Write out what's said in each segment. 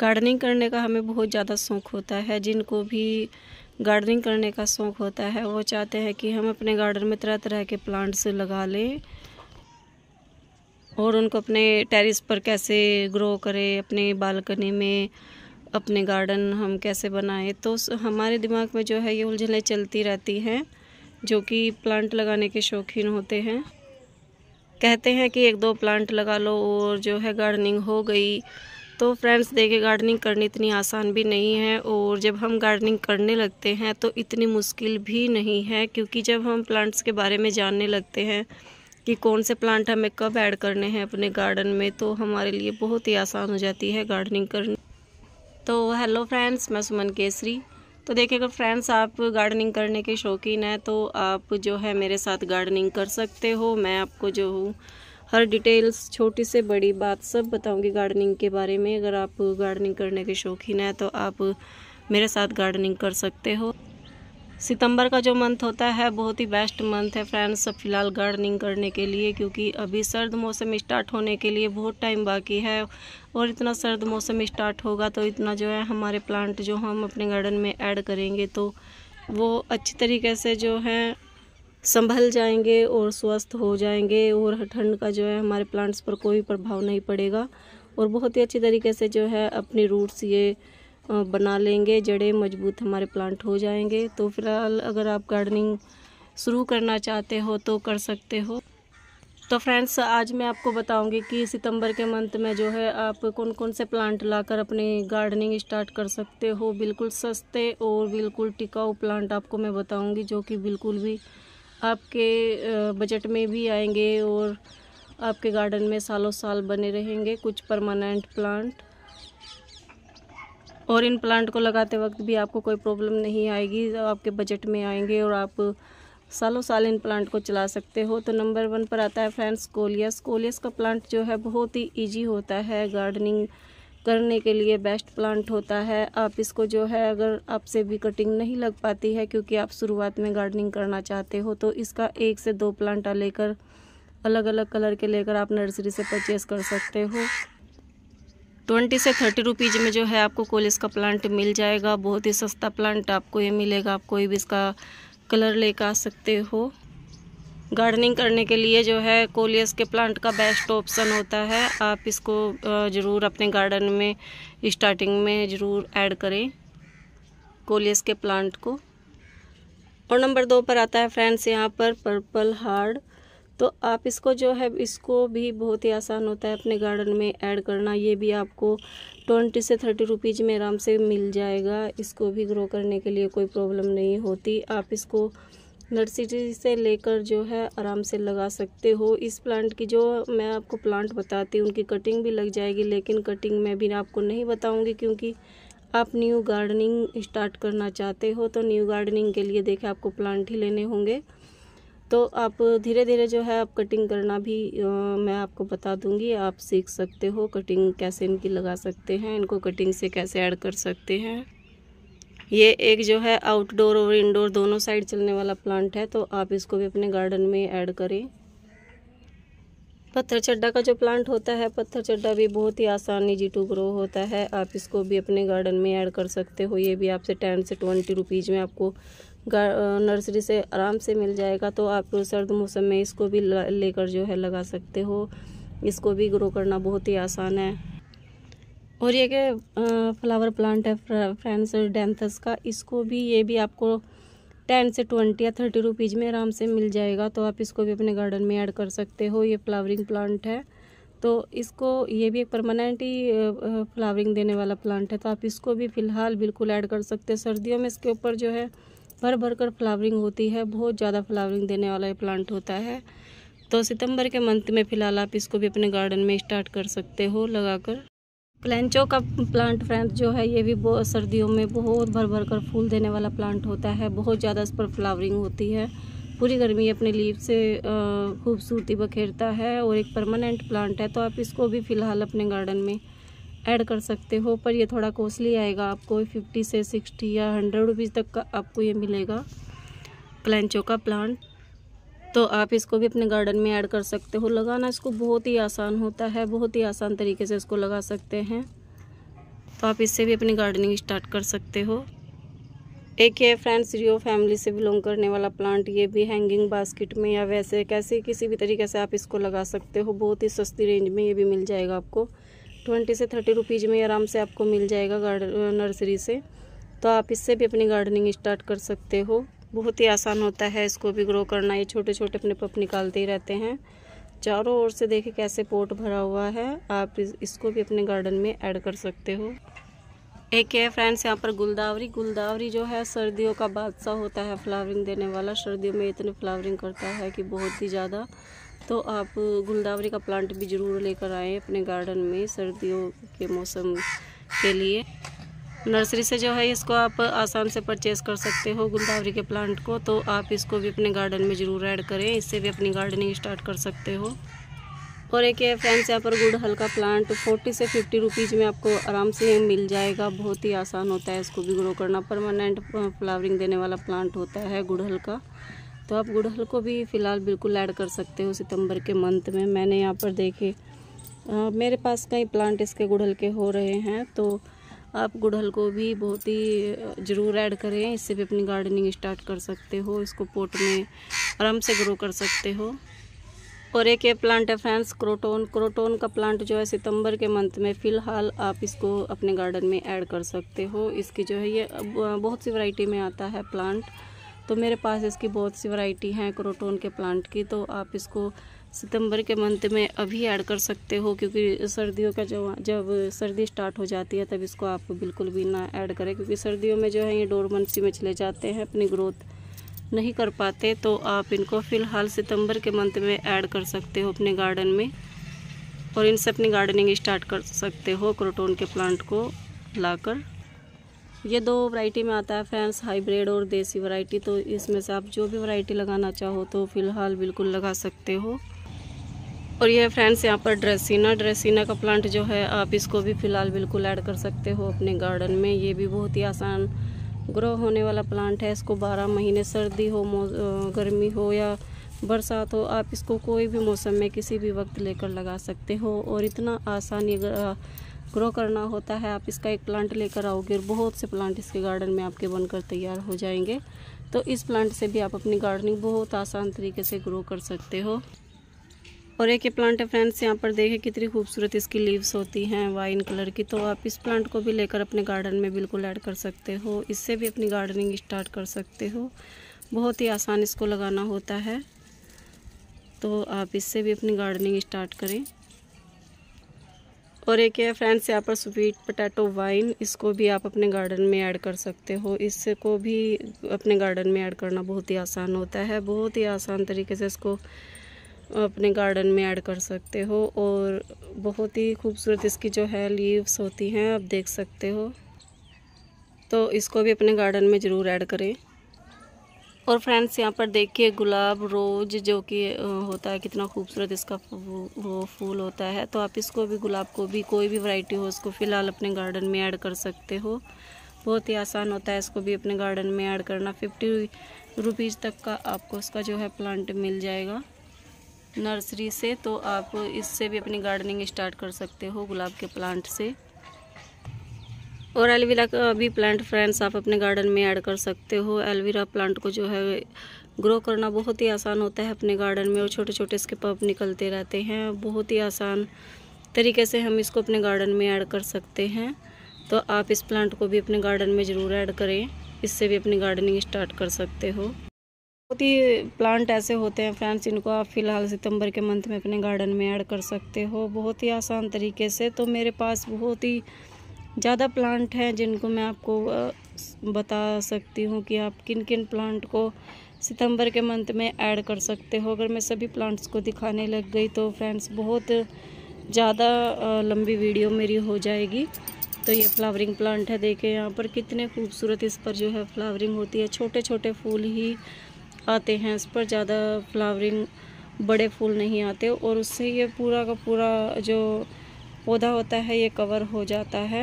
gardening करने का हमें बहुत ज़्यादा शौक़ होता है जिनको भी गार्डनिंग करने का शौक़ होता है वो चाहते हैं कि हम अपने गार्डन में तरह तरह के प्लांट्स लगा लें और उनको अपने टेरिस पर कैसे ग्रो करें अपने बालकनी में अपने गार्डन हम कैसे बनाएं तो हमारे दिमाग में जो है ये उलझलें चलती रहती हैं जो कि प्लांट लगाने के शौकीन होते हैं कहते हैं कि एक दो प्लांट लगा लो और जो है गार्डनिंग हो गई तो फ्रेंड्स देखिए गार्डनिंग करनी इतनी आसान भी नहीं है और जब हम गार्डनिंग करने लगते हैं तो इतनी मुश्किल भी नहीं है क्योंकि जब हम प्लांट्स के बारे में जानने लगते हैं कि कौन से प्लांट हमें कब ऐड करने हैं अपने गार्डन में तो हमारे लिए बहुत ही आसान हो जाती है गार्डनिंग करनी तो हेलो फ्रेंड्स मैं सुमन केसरी तो देखिए अगर फ्रेंड्स आप गार्डनिंग करने के शौकीन हैं तो आप जो है मेरे साथ गार्डनिंग कर सकते हो मैं आपको जो हूँ हर डिटेल्स छोटी से बड़ी बात सब बताऊंगी गार्डनिंग के बारे में अगर आप गार्डनिंग करने के शौकीन हैं तो आप मेरे साथ गार्डनिंग कर सकते हो सितंबर का जो मंथ होता है बहुत ही बेस्ट मंथ है फ्रेंड्स सब फिलहाल गार्डनिंग करने के लिए क्योंकि अभी सर्द मौसम स्टार्ट होने के लिए बहुत टाइम बाकी है और इतना सर्द मौसम स्टार्ट होगा तो इतना जो है हमारे प्लांट जो हम अपने गार्डन में ऐड करेंगे तो वो अच्छी तरीके से जो है संभल जाएंगे और स्वस्थ हो जाएंगे और ठंड का जो है हमारे प्लांट्स पर कोई प्रभाव नहीं पड़ेगा और बहुत ही अच्छी तरीके से जो है अपनी रूट्स ये बना लेंगे जड़ें मजबूत हमारे प्लांट हो जाएंगे तो फिलहाल अगर आप गार्डनिंग शुरू करना चाहते हो तो कर सकते हो तो फ्रेंड्स आज मैं आपको बताऊंगी कि सितंबर के मंथ में जो है आप कौन कौन से प्लांट लाकर अपनी गार्डनिंग स्टार्ट कर सकते हो बिल्कुल सस्ते और बिल्कुल टिकाऊ प्लांट आपको मैं बताऊंगी जो कि बिल्कुल भी आपके बजट में भी आएंगे और आपके गार्डन में सालों साल बने रहेंगे कुछ परमानेंट प्लांट और इन प्लांट को लगाते वक्त भी आपको कोई प्रॉब्लम नहीं आएगी आपके बजट में आएंगे और आप सालों साल इन प्लांट को चला सकते हो तो नंबर वन पर आता है फ्रेंड्स कोलियस कोलियस का प्लांट जो है बहुत ही ईजी होता है गार्डनिंग करने के लिए बेस्ट प्लांट होता है आप इसको जो है अगर आपसे भी कटिंग नहीं लग पाती है क्योंकि आप शुरुआत में गार्डनिंग करना चाहते हो तो इसका एक से दो प्लांटा लेकर अलग अलग कलर के लेकर आप नर्सरी से परचेज़ कर सकते हो ट्वेंटी से थर्टी रुपीज़ में जो है आपको कोलिस का प्लांट मिल जाएगा बहुत ही सस्ता प्लांट आपको ये मिलेगा आप कोई भी इसका कलर लेकर आ सकते हो गार्डनिंग करने के लिए जो है कोलियस के प्लांट का बेस्ट ऑप्शन होता है आप इसको ज़रूर अपने गार्डन में स्टार्टिंग में ज़रूर ऐड करें कोलियस के प्लांट को और नंबर दो पर आता है फ्रेंड्स यहाँ पर पर्पल हार्ड तो आप इसको जो है इसको भी बहुत ही आसान होता है अपने गार्डन में ऐड करना ये भी आपको ट्वेंटी से थर्टी रुपीज़ में आराम से मिल जाएगा इसको भी ग्रो करने के लिए कोई प्रॉब्लम नहीं होती आप इसको नर्सरी से लेकर जो है आराम से लगा सकते हो इस प्लांट की जो मैं आपको प्लांट बताती हूँ उनकी कटिंग भी लग जाएगी लेकिन कटिंग मैं भी आपको नहीं बताऊँगी क्योंकि आप न्यू गार्डनिंग स्टार्ट करना चाहते हो तो न्यू गार्डनिंग के लिए देखें आपको प्लांट ही लेने होंगे तो आप धीरे धीरे जो है आप कटिंग करना भी आ, मैं आपको बता दूंगी आप सीख सकते हो कटिंग कैसे इनकी लगा सकते हैं इनको कटिंग से कैसे ऐड कर सकते हैं ये एक जो है आउटडोर और इनडोर दोनों साइड चलने वाला प्लांट है तो आप इसको भी अपने गार्डन में ऐड करें पत्थर चड्डा का जो प्लांट होता है पत्थर चड्डा भी बहुत ही आसान जी टू ग्रो होता है आप इसको भी अपने गार्डन में ऐड कर सकते हो ये भी आपसे टेन से ट्वेंटी रुपीज़ में आपको नर्सरी से आराम से मिल जाएगा तो आप सर्द मौसम में इसको भी लेकर जो है लगा सकते हो इसको भी ग्रो करना बहुत ही आसान है और ये के फ्लावर प्लांट है फ्रेंड्स डेंथस का इसको भी ये भी आपको टेन से ट्वेंटी या थर्टी रुपीज़ में आराम से मिल जाएगा तो आप इसको भी अपने गार्डन में ऐड कर सकते हो ये फ्लावरिंग प्लांट है तो इसको ये भी एक परमानेंट ही फ्लावरिंग देने वाला प्लांट है तो आप इसको भी फ़िलहाल बिल्कुल ऐड कर सकते हैं सर्दियों में इसके ऊपर जो है भर भर कर फ्लावरिंग होती है बहुत ज़्यादा फ्लावरिंग देने वाला ये प्लांट होता है तो सितंबर के मंथ में फ़िलहाल आप इसको भी अपने गार्डन में स्टार्ट कर सकते हो लगाकर क्लेंचो का प्लांट फ्रेंड जो है ये भी सर्दियों में बहुत भर भर कर फूल देने वाला प्लांट होता है बहुत ज़्यादा इस पर फ्लावरिंग होती है पूरी गर्मी अपने लीव से खूबसूरती बखेरता है और एक परमानेंट प्लांट है तो आप इसको भी फ़िलहाल अपने गार्डन में ऐड कर सकते हो पर ये थोड़ा कॉस्टली आएगा आपको फिफ्टी से सिक्सटी या हंड्रेड रुपीज़ तक का आपको ये मिलेगा क्लेंचो का प्लांट तो आप इसको भी अपने गार्डन में ऐड कर सकते हो लगाना इसको बहुत ही आसान होता है बहुत ही आसान तरीके से इसको लगा सकते हैं तो आप इससे भी अपनी गार्डनिंग स्टार्ट कर सकते हो एक ये फ्रेंड्स रियो फैमिली से बिलोंग करने वाला प्लांट ये भी हैंगिंग बास्केट में या वैसे कैसे किसी भी तरीके से आप इसको लगा सकते हो बहुत ही सस्ती रेंज में ये भी मिल जाएगा आपको ट्वेंटी से थर्टी रुपीज़ में आराम से आपको मिल जाएगा गार्डन नर्सरी से तो आप इससे भी अपनी गार्डनिंग स्टार्ट कर सकते हो बहुत ही आसान होता है इसको भी ग्रो करना ये छोटे छोटे अपने पप निकालते ही रहते हैं चारों ओर से देखें कैसे पोट भरा हुआ है आप इसको भी अपने गार्डन में ऐड कर सकते हो एक है फ्रेंड्स यहाँ पर गुलदावरी गुलदावरी जो है सर्दियों का बादशाह होता है फ्लावरिंग देने वाला सर्दियों में इतने फ्लावरिंग करता है कि बहुत ही ज़्यादा तो आप गुलदावरी का प्लांट भी ज़रूर लेकर आएँ अपने गार्डन में सर्दियों के मौसम के लिए नर्सरी से जो है इसको आप आसान से परचेज़ कर सकते हो गुलदावरी के प्लांट को तो आप इसको भी अपने गार्डन में ज़रूर ऐड करें इससे भी अपनी गार्डनिंग स्टार्ट कर सकते हो और एक है फ्रेंड्स यहाँ पर गुड़ हल्का प्लांट फोर्टी से फिफ्टी रुपीज़ में आपको आराम से मिल जाएगा बहुत ही आसान होता है इसको भी ग्रो करना परमानेंट फ्लावरिंग देने वाला प्लांट होता है गुड़ हल्का तो आप गुड़हल को भी फ़िलहाल बिल्कुल ऐड कर सकते हो सितंबर के मंथ में मैंने यहाँ पर देखे आ, मेरे पास कई प्लांट इसके गुड़हल के हो रहे हैं तो आप गुड़हल को भी बहुत ही ज़रूर ऐड करें इससे भी अपनी गार्डनिंग स्टार्ट कर सकते हो इसको पोट में आराम से ग्रो कर सकते हो और एक ये प्लांट है फ्रेंड्स क्रोटोन क्रोटोन का प्लांट जो है सितंबर के मंथ में फ़िलहाल आप इसको अपने गार्डन में ऐड कर सकते हो इसकी जो है ये बहुत सी वैरायटी में आता है प्लांट तो मेरे पास इसकी बहुत सी वैरायटी हैं क्रोटोन के प्लांट की तो आप इसको सितंबर के मंथ में अभी ऐड कर सकते हो क्योंकि सर्दियों का जब जब सर्दी स्टार्ट हो जाती है तब इसको आप बिल्कुल भी ना ऐड करें क्योंकि सर्दियों में जो है ये डोरमनसी में चले जाते हैं अपनी ग्रोथ नहीं कर पाते तो आप इनको फ़िलहाल सितंबर के मंथ में ऐड कर सकते हो अपने गार्डन में और इनसे अपनी गार्डनिंग स्टार्ट कर सकते हो क्रोटोन के प्लांट को लाकर ये दो वैरायटी में आता है फ्रेंड्स हाइब्रिड और देसी वैरायटी तो इसमें से आप जो भी वैरायटी लगाना चाहो तो फ़िलहाल बिल्कुल लगा सकते हो और ये फ्रेंड्स यहाँ पर ड्रेसिना ड्रेसिना का प्लांट जो है आप इसको भी फ़िलहाल बिल्कुल ऐड कर सकते हो अपने गार्डन में ये भी बहुत ही आसान ग्रो होने वाला प्लांट है इसको 12 महीने सर्दी हो गर्मी हो या बरसात हो आप इसको कोई भी मौसम में किसी भी वक्त लेकर लगा सकते हो और इतना आसानी ग्रो करना होता है आप इसका एक प्लांट लेकर आओगे और बहुत से प्लांट इसके गार्डन में आपके बनकर तैयार हो जाएंगे तो इस प्लांट से भी आप अपनी गार्डनिंग बहुत आसान तरीके से ग्रो कर सकते हो और एक ये प्लांट है फ्रेंड्स यहाँ पर देखें कितनी खूबसूरत इसकी लीव्स होती हैं वाइन कलर की तो आप इस प्लांट को भी लेकर अपने गार्डन में बिल्कुल ऐड कर सकते हो इससे भी अपनी गार्डनिंग स्टार्ट कर सकते हो बहुत ही आसान इसको लगाना होता है तो आप इससे भी अपनी गार्डनिंग स्टार्ट करें और एक है फ्रेंड्स यहाँ पर स्वीट पोटैटो वाइन इसको भी आप अपने गार्डन में ऐड कर सकते हो इसको भी अपने गार्डन में ऐड करना बहुत ही आसान होता है बहुत ही आसान तरीके से इसको अपने गार्डन में ऐड कर सकते हो और बहुत ही खूबसूरत इसकी जो है लीव्स होती हैं आप देख सकते हो तो इसको भी अपने गार्डन में ज़रूर ऐड करें और फ्रेंड्स यहाँ पर देखिए गुलाब रोज जो कि होता है कितना खूबसूरत इसका वो फूल होता है तो आप इसको भी गुलाब को भी कोई भी वैरायटी हो उसको फ़िलहाल अपने गार्डन में ऐड कर सकते हो बहुत ही आसान होता है इसको भी अपने गार्डन में ऐड करना फिफ्टी रुपीज़ तक का आपको उसका जो है प्लांट मिल जाएगा नर्सरी से तो आप इससे भी अपनी गार्डनिंग स्टार्ट कर सकते हो गुलाब के प्लांट से और एलवीरा का भी प्लांट फ्रेंड्स आप अपने गार्डन में ऐड कर सकते हो एलवीरा प्लांट को जो है ग्रो करना बहुत ही आसान होता है अपने गार्डन में और छोटे छोटे इसके पप निकलते रहते हैं बहुत ही आसान तरीके से हम इसको अपने गार्डन में ऐड कर सकते हैं तो आप इस प्लांट को भी अपने गार्डन में ज़रूर ऐड करें इससे भी अपनी गार्डनिंग स्टार्ट कर सकते हो बहुत ही प्लांट ऐसे होते हैं फ्रेंड्स इनको आप फिलहाल सितंबर के मंथ में अपने गार्डन में ऐड कर सकते हो बहुत ही आसान तरीके से तो मेरे पास बहुत ही ज़्यादा प्लांट हैं जिनको मैं आपको बता सकती हूँ कि आप किन किन प्लांट को सितंबर के मंथ में ऐड कर सकते हो अगर मैं सभी प्लांट्स को दिखाने लग गई तो फ्रेंड्स बहुत ज़्यादा लंबी वीडियो मेरी हो जाएगी तो ये फ्लावरिंग प्लांट है देखें यहाँ पर कितने खूबसूरत इस पर जो है फ्लावरिंग होती है छोटे छोटे फूल ही आते हैं इस पर ज़्यादा फ्लावरिंग बड़े फूल नहीं आते और उससे ये पूरा का पूरा जो पौधा होता है ये कवर हो जाता है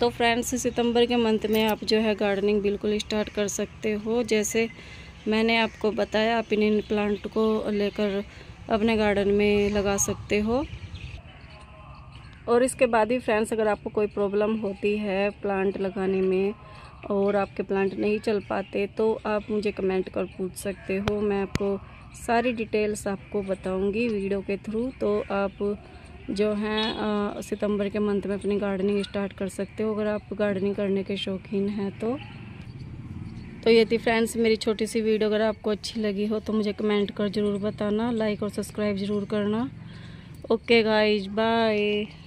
तो फ्रेंड्स सितंबर के मंथ में आप जो है गार्डनिंग बिल्कुल स्टार्ट कर सकते हो जैसे मैंने आपको बताया आप इन इन प्लांट को लेकर अपने गार्डन में लगा सकते हो और इसके बाद ही फ्रेंड्स अगर आपको कोई प्रॉब्लम होती है प्लांट लगाने में और आपके प्लांट नहीं चल पाते तो आप मुझे कमेंट कर पूछ सकते हो मैं आपको सारी डिटेल्स आपको बताऊंगी वीडियो के थ्रू तो आप जो हैं सितंबर के मंथ में अपनी गार्डनिंग स्टार्ट कर सकते हो अगर आप गार्डनिंग करने के शौकीन हैं तो तो ये थी फ्रेंड्स मेरी छोटी सी वीडियो अगर आपको अच्छी लगी हो तो मुझे कमेंट कर ज़रूर बताना लाइक और सब्सक्राइब ज़रूर करना ओके गाइज बाय